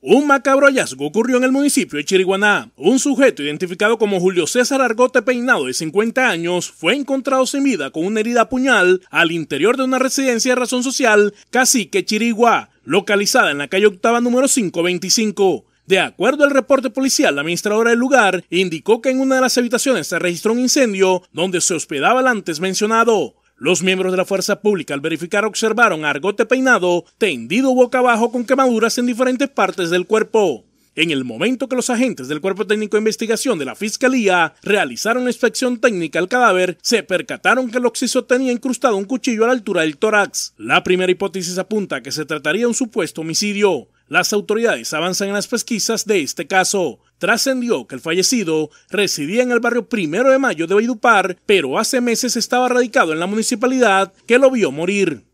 Un macabro hallazgo ocurrió en el municipio de Chiriguaná. Un sujeto identificado como Julio César Argote Peinado de 50 años fue encontrado sin vida con una herida puñal al interior de una residencia de razón social Cacique Chirigua, localizada en la calle octava número 525. De acuerdo al reporte policial, la administradora del lugar indicó que en una de las habitaciones se registró un incendio donde se hospedaba el antes mencionado. Los miembros de la fuerza pública al verificar observaron Argote Peinado tendido boca abajo con quemaduras en diferentes partes del cuerpo. En el momento que los agentes del Cuerpo Técnico de Investigación de la Fiscalía realizaron la inspección técnica al cadáver, se percataron que el occiso tenía incrustado un cuchillo a la altura del tórax. La primera hipótesis apunta que se trataría de un supuesto homicidio. Las autoridades avanzan en las pesquisas de este caso. Trascendió que el fallecido residía en el barrio Primero de Mayo de Vaidupar, pero hace meses estaba radicado en la municipalidad que lo vio morir.